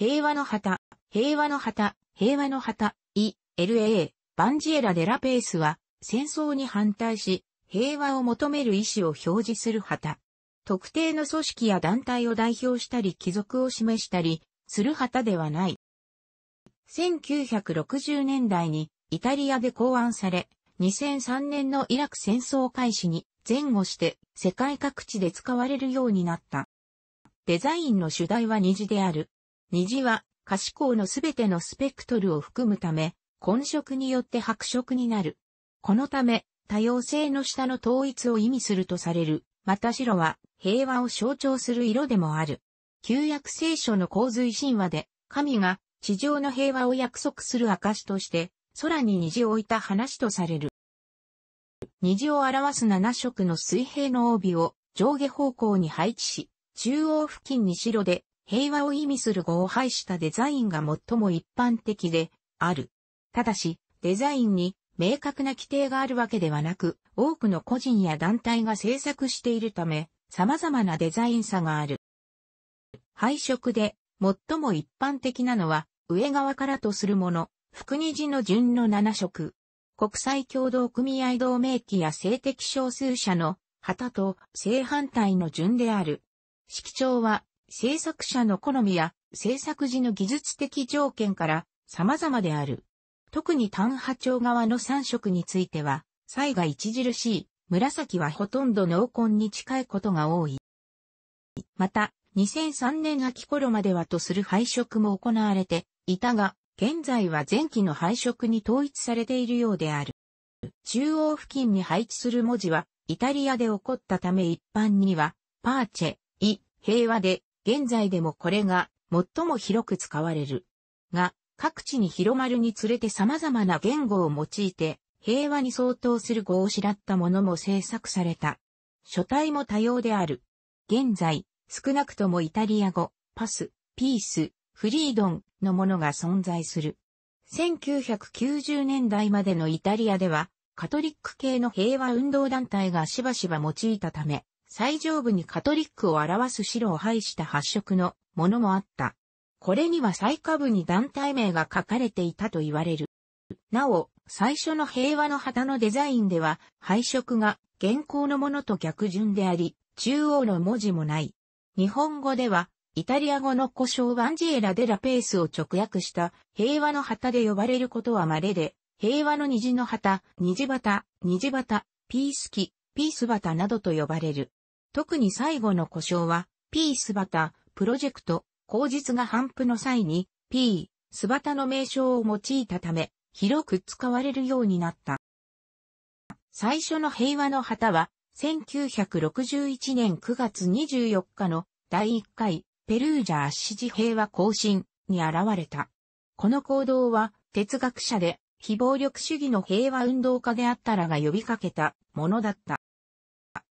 平和の旗、平和の旗、平和の旗、イ、LA、バンジエラ・デラペースは、戦争に反対し、平和を求める意思を表示する旗。特定の組織や団体を代表したり貴族を示したり、する旗ではない。1960年代にイタリアで考案され、2003年のイラク戦争開始に前後して世界各地で使われるようになった。デザインの主題は虹である。虹は可視光のすべてのスペクトルを含むため、混色によって白色になる。このため、多様性の下の統一を意味するとされる。また白は平和を象徴する色でもある。旧約聖書の洪水神話で、神が地上の平和を約束する証として、空に虹を置いた話とされる。虹を表す七色の水平の帯を上下方向に配置し、中央付近に白で、平和を意味する語を排したデザインが最も一般的である。ただし、デザインに明確な規定があるわけではなく、多くの個人や団体が制作しているため、様々なデザイン差がある。配色で、最も一般的なのは、上側からとするもの、福虹の順の7色。国際共同組合同盟旗や性的少数者の旗と正反対の順である。色調は制作者の好みや制作時の技術的条件から様々である。特に単波長側の3色については、差異が著しい、紫はほとんど濃紺に近いことが多い。また、2003年秋頃まではとする配色も行われていたが、現在は前期の配色に統一されているようである。中央付近に配置する文字は、イタリアで起こったため一般には、パーチェ、イ、平和で、現在でもこれが最も広く使われる。が、各地に広まるにつれて様々な言語を用いて、平和に相当する語を失ったものも制作された。書体も多様である。現在、少なくともイタリア語、パス、ピース、フリードンのものが存在する。1990年代までのイタリアでは、カトリック系の平和運動団体がしばしば用いたため、最上部にカトリックを表す白を配した発色のものもあった。これには最下部に団体名が書かれていたと言われる。なお、最初の平和の旗のデザインでは、配色が現行のものと逆順であり、中央の文字もない。日本語では、イタリア語の故障バンジエラ・デ・ラペースを直訳した平和の旗で呼ばれることは稀で、平和の虹の旗、虹旗、虹旗、ピースキ、ピース旗などと呼ばれる。特に最後の故障は、P スバタ、プロジェクト、口実が反布の際に、P、スバタの名称を用いたため、広く使われるようになった。最初の平和の旗は、1961年9月24日の第1回ペルージャッシジ。平和行進に現れた。この行動は哲学者で非暴力主義の平和運動家であったらが呼びかけたものだった。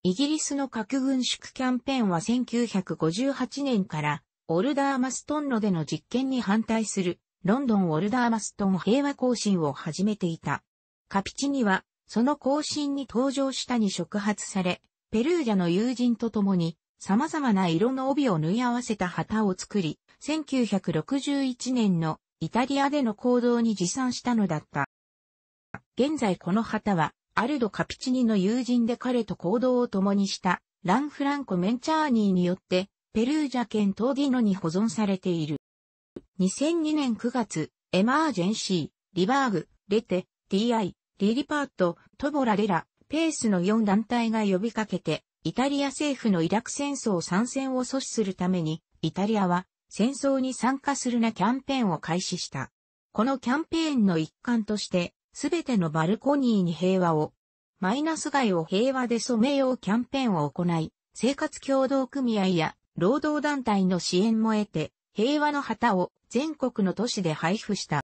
イギリスの核軍縮キャンペーンは1958年から、オルダーマストンロでの実験に反対する、ロンドンオルダーマストン平和行進を始めていた。カピチには、その行進に登場したに触発され、ペルージャの友人と共に、様々な色の帯を縫い合わせた旗を作り、1961年のイタリアでの行動に持参したのだった。現在この旗はアルド・カピチニの友人で彼と行動を共にしたラン・フランコ・メンチャーニーによって、ペルージャ県トーディノに保存されている。2002年9月、エマージェンシー、リバーグ、レテ、t i リリパート、トボラレラ、ペースの4団体が呼びかけて、イタリア政府のイラク戦争参戦を阻止するために、イタリアは戦争に参加するなキャンペーンを開始した。このキャンペーンの一環として、すべてのバルコニーに平和を、マイナス街を平和で染めようキャンペーンを行い、生活協同組合や労働団体の支援も得て、平和の旗を全国の都市で配布した。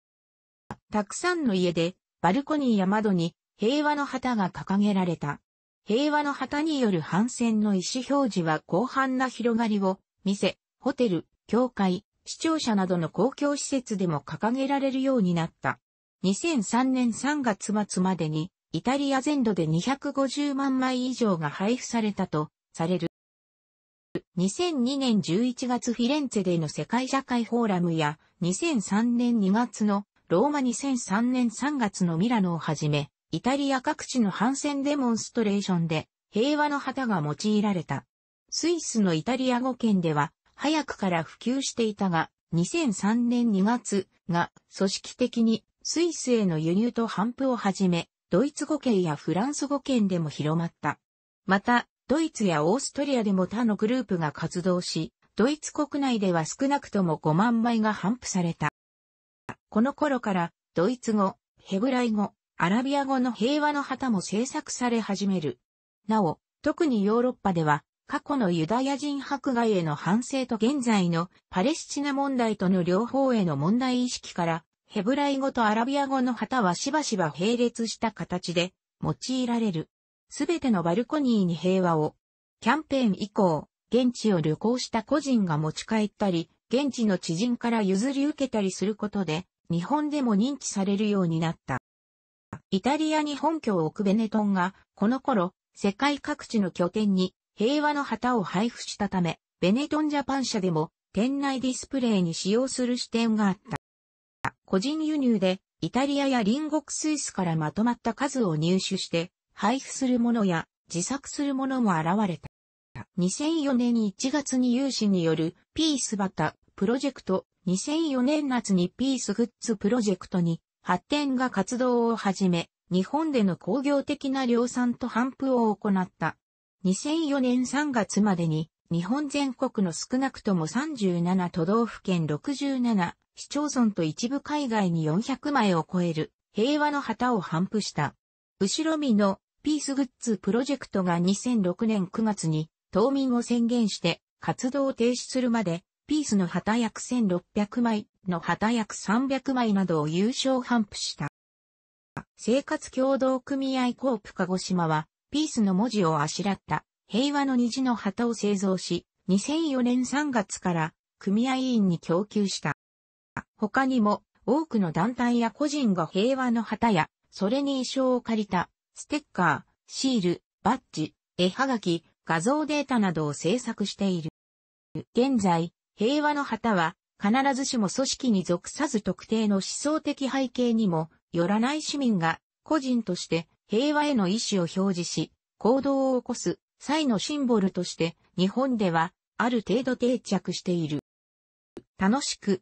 たくさんの家で、バルコニーや窓に平和の旗が掲げられた。平和の旗による反戦の意思表示は広範な広がりを、店、ホテル、教会、視聴者などの公共施設でも掲げられるようになった。2003年3月末までに、イタリア全土で250万枚以上が配布されたと、される。2002年11月フィレンツェでの世界社会フォーラムや、2003年2月のローマ2003年3月のミラノをはじめ、イタリア各地の反戦デモンストレーションで平和の旗が用いられた。スイスのイタリア語圏では早くから普及していたが、2003年2月が組織的にスイスへの輸入と反布をはじめ、ドイツ語圏やフランス語圏でも広まった。また、ドイツやオーストリアでも他のグループが活動し、ドイツ国内では少なくとも5万枚が反布された。この頃から、ドイツ語、ヘブライ語、アラビア語の平和の旗も制作され始める。なお、特にヨーロッパでは、過去のユダヤ人迫害への反省と現在のパレスチナ問題との両方への問題意識から、ヘブライ語とアラビア語の旗はしばしば並列した形で用いられる。すべてのバルコニーに平和を。キャンペーン以降、現地を旅行した個人が持ち帰ったり、現地の知人から譲り受けたりすることで、日本でも認知されるようになった。イタリアに本拠を置くベネトンが、この頃、世界各地の拠点に平和の旗を配布したため、ベネトンジャパン社でも店内ディスプレイに使用する視点があった。個人輸入でイタリアや隣国スイスからまとまった数を入手して配布するものや自作するものも現れた。2004年1月に有志によるピースバタプロジェクト、2004年夏にピースグッズプロジェクトに発展が活動を始め、日本での工業的な量産と販布を行った。2004年3月までに日本全国の少なくとも37都道府県67市町村と一部海外に400枚を超える平和の旗を頒布した。後ろ身のピースグッズプロジェクトが2006年9月に島民を宣言して活動を停止するまでピースの旗約1600枚の旗約300枚などを優勝頒布した。生活共同組合コープ鹿児島はピースの文字をあしらった平和の虹の旗を製造し2004年3月から組合員に供給した。他にも多くの団体や個人が平和の旗や、それに衣装を借りた、ステッカー、シール、バッジ、絵はがき、画像データなどを制作している。現在、平和の旗は、必ずしも組織に属さず特定の思想的背景にも、よらない市民が、個人として平和への意思を表示し、行動を起こす際のシンボルとして、日本では、ある程度定着している。楽しく、